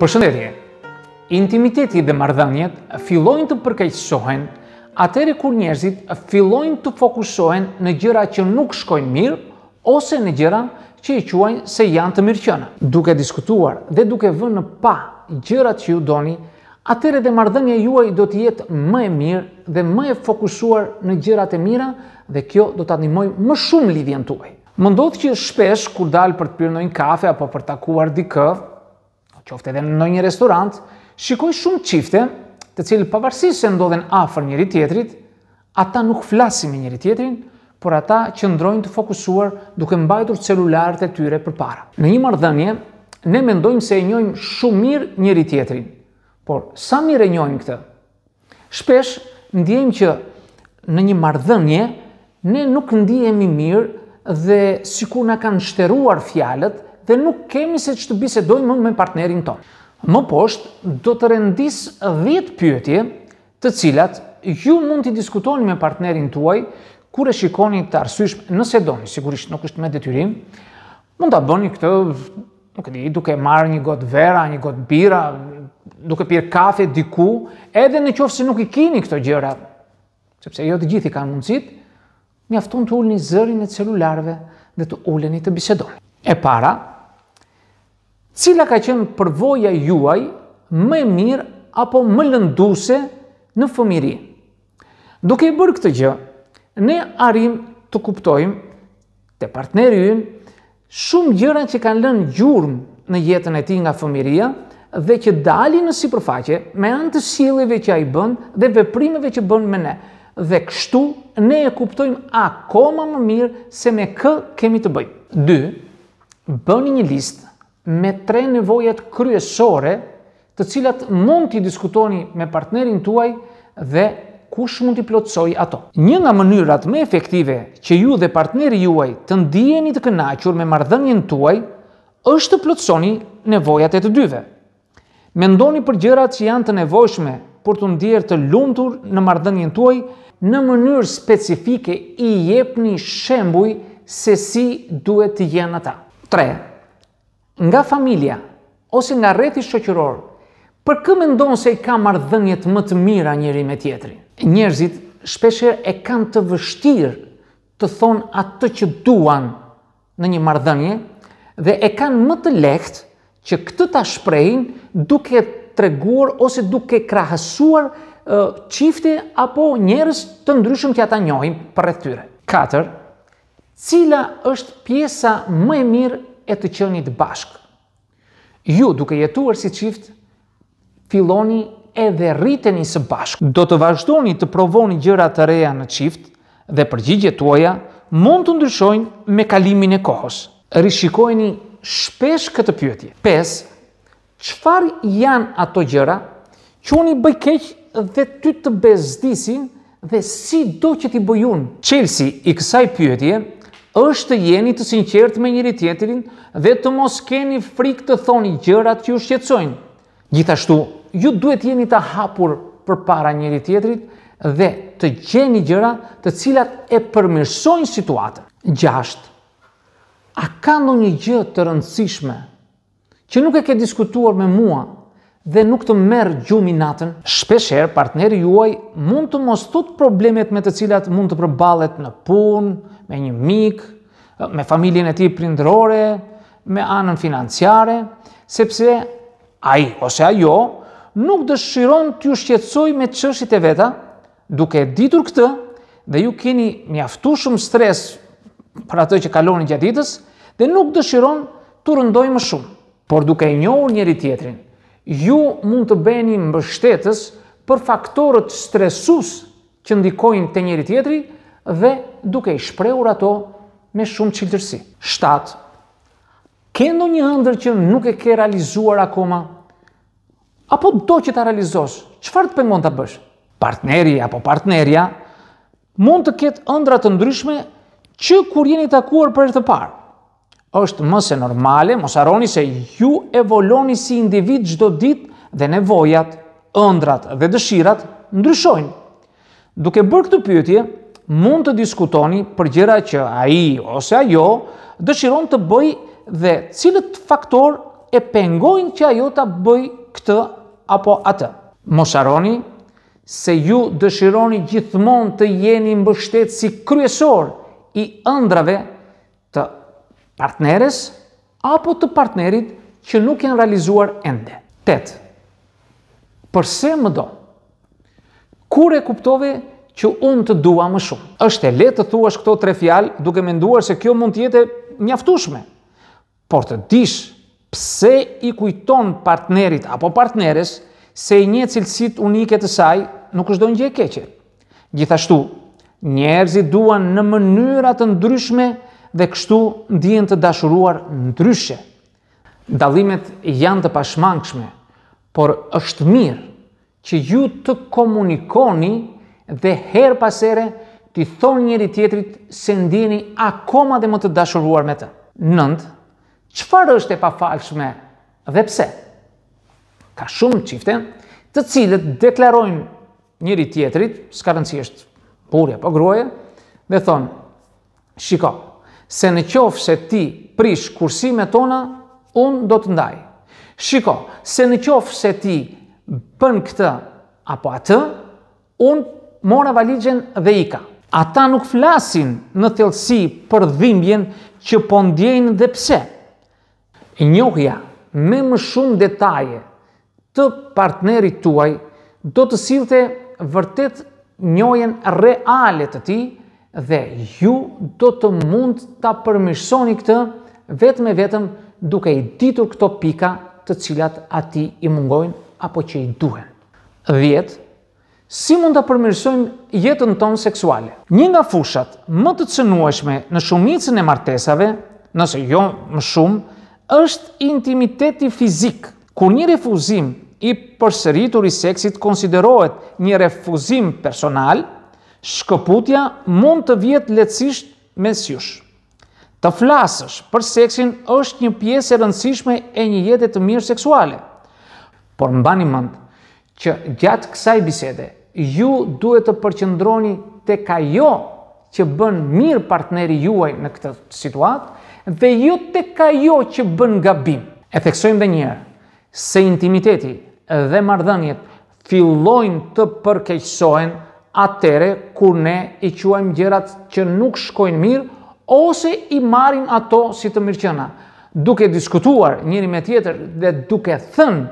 përshëndetje. Intimiteti dhe marrëdhëniet fillojnë të përkeqësohen atëherë kur njerëzit fillojnë të fokusohen në gjëra që nuk shkojnë mirë ose në gjëra që i quajnë se janë të mirë Duke diskutuar dhe duke vënë në pa gjërat që ju doni, atëherë dhe marrëdhënia juaj do të jetë më e mirë dhe më e fokusuar në gjërat e mira dhe kjo do ta ndihmojë më shumë lidhjen tuaj. Më ndodh që shpesh kur dal për të pirë ndonjë kafe apo për të takuar dikë, qoftë edhe në një restorant, shikoj shumë qifte të cilë pavarësisht se ndodhen afër njëri tjetrit, ata nuk flasin me njëri tjetrin, por ata që ndrojnë të fokusuar duke mbajtur celularët e tyre për para. Në një mardhënje, ne mendojmë se e njojmë shumë mirë njëri tjetrin, por sa mirë e njojmë këtë? Shpesh, ndjejmë që në një mardhënje, ne nuk ndihemi mirë dhe sikur na kanë shteruar fjalët, dhe nuk kemi se që të bisedojmë mund me partnerin tonë. Më poshtë, do të rendis 10 pyetje të cilat ju mund të diskutoni me partnerin tuaj, kur e shikoni të arsyshme, nëse doni, sigurisht nuk është me detyrim, mund të bëni këtë, nuk e di, duke marrë një gotë vera, një gotë bira, duke pirë kafe, diku, edhe në qofë se nuk i kini këto gjëra, sepse jo të gjithi kanë mundësit, afton të ullë një zërin e celularve dhe të ullë një të bisedoni. E para, cila ka qenë përvoja juaj më e mirë apo më lënduse në fëmiri. Duke i bërë këtë gjë, ne arim të kuptojmë të partneri unë shumë gjëra që kanë lënë gjurëm në jetën e ti nga fëmiria dhe që dali në si përfaqe me antë sileve që a i bënë dhe veprimeve që bënë me ne. Dhe kështu, ne e kuptojmë akoma më mirë se me kë kemi të bëjmë bëni një listë me tre nevojat kryesore të cilat mund t'i diskutoni me partnerin tuaj dhe kush mund t'i plotsoj ato. Një nga mënyrat më efektive që ju dhe partneri juaj të ndijeni të kënaqur me marrëdhënien tuaj është të plotësoni nevojat e të dyve. Mendoni për gjërat që janë të nevojshme për të ndjerë të lumtur në marrëdhënien tuaj në mënyrë specifike i jepni shembuj se si duhet të jenë ata. Tre, nga familia, ose nga reti shoqëror, për këmë ndonë se i ka mardhënjet më të mira njëri me tjetëri. Njerëzit, shpesher e kanë të vështirë të thonë atë të që duan në një mardhënje, dhe e kanë më të lehtë që këtë të shprehin duke të reguar ose duke krahësuar qifti apo njerëz të ndryshëm që ata njohin për e tyre cila është pjesa më e mirë e të qenit bashkë. Ju, duke jetuar si qift, filoni edhe rriteni së bashkë. Do të vazhdoni të provoni gjëra të reja në qift dhe përgjigje tuaja mund të ndryshojnë me kalimin e kohës. Rishikojni shpesh këtë pyetje. 5. Qfar janë ato gjëra që unë i bëjkeq dhe ty të bezdisin dhe si do që ti bëjun? Qelsi i kësaj pyetje është të jeni të sinqertë me njëri tjetërin dhe të mos keni frikë të thoni gjërat që ju shqetësojnë. Gjithashtu, ju duhet jeni të hapur për para njëri tjetërit dhe të gjeni gjëra të cilat e përmirësojnë situatën. Gjashtë, a ka në një gjë të rëndësishme që nuk e ke diskutuar me mua dhe nuk të merë gjumi natën, shpesher partneri juaj mund të mostut problemet me të cilat mund të përbalet në pun, me një mik, me familjen e ti prindrore, me anën financiare, sepse aji ose ajo nuk dëshiron të ju shqetsoj me qëshit e veta, duke ditur këtë dhe ju keni mjaftu shumë stres për atë që kaloni gjatë ditës dhe nuk dëshiron të rëndoj më shumë. Por duke e njohur njëri tjetrin ju mund të bëni mbështetës për faktorët stresues që ndikojnë te njëri tjetri dhe duke i shprehur ato me shumë cilësi. 7. Ke ndonjë ëndër që nuk e ke realizuar akoma? Apo do që ta realizosh? Çfarë të pengon ta bësh? Partneri apo partnerja mund të ketë ëndra të ndryshme që kur jeni takuar për herë të parë është më se normale, mos arroni se ju evoloni si individ gjdo dit dhe nevojat, ëndrat dhe dëshirat ndryshojnë. Duke bërë këtë pyëtje, mund të diskutoni për gjera që a i ose a jo dëshiron të bëj dhe cilët faktor e pengojnë që a jo të bëj këtë apo atë. Mos arroni se ju dëshironi gjithmon të jeni mbështet si kryesor i ëndrave partneres apo të partnerit që nuk janë realizuar ende. Tet. Përse më do? Kur e kuptove që unë të dua më shumë? Êshtë e letë të thuash këto tre fjalë duke menduar se kjo mund të jetë mjaftushme. Por të dish pse i kujton partnerit apo partneres se i një cilësit unike të saj nuk është do një e keqe. Gjithashtu, njerëzit duan në mënyrat të ndryshme njështë dhe kështu ndjen të dashuruar ndryshe. Dallimet janë të pashmangshme, por është mirë që ju të komunikoni dhe her pasere të thonë njëri tjetrit se ndjeni akoma dhe më të dashuruar me të. Nëndë, qëfar është e pa falshme dhe pse? Ka shumë qifte të cilët deklarojnë njëri tjetrit, s'ka rëndësi është burja po gruaja, dhe thonë, shiko, se në qofë se ti prish kursime tona, unë do të ndaj. Shiko, se në qofë se ti bën këtë apo atë, unë mora valigjen dhe ka. Ata nuk flasin në thelësi për dhimbjen që po ndjejnë dhe pse. Njohja me më shumë detaje të partnerit tuaj do të silte vërtet njohjen reale të ti, dhe ju do të mund të përmishsoni këtë vetëm e vetëm duke i ditur këto pika të cilat ati i mungojnë apo që i duhen. 10. si mund të përmirësojmë jetën tonë seksuale? Një nga fushat më të cënueshme në shumicën e martesave, nëse jo më shumë, është intimiteti fizik. Kur një refuzim i përsëritur i seksit konsiderohet një refuzim personal, shkëputja mund të vjetë letësisht me syshë. Të flasësh për seksin është një pjesë e rëndësishme e një jetet të mirë seksuale. Por mba një që gjatë kësaj bisede, ju duhet të përqëndroni të ka jo që bën mirë partneri juaj në këtë situatë dhe ju të ka jo që bën gabim. E theksojmë dhe njerë se intimiteti dhe mardhënjet fillojnë të përkeqsojnë Atëre kur ne i quajmë gjërat që nuk shkojnë mirë ose i marrim ato si të mirë duke diskutuar njëri me tjetër dhe duke thënë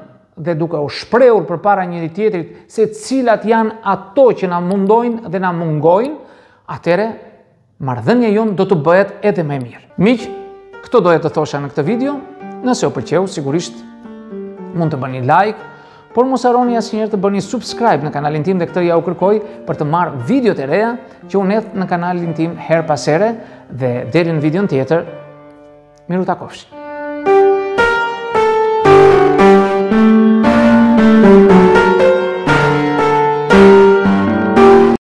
dhe duke u shprehur përpara njëri tjetrit se cilat janë ato që na mundojnë dhe na mungojnë, atëre marrëdhëniet jon do të bëhet edhe më mirë. Miq, këtë doja të thosha në këtë video. Nëse ju pëlqeu, sigurisht mund të bëni like por mos harroni asnjëherë të bëni subscribe në kanalin tim dhe këtë ja u kërkoj për të marrë videot e reja që unë hedh në kanalin tim her pas here dhe deri në videon tjetër. Miru takofshi.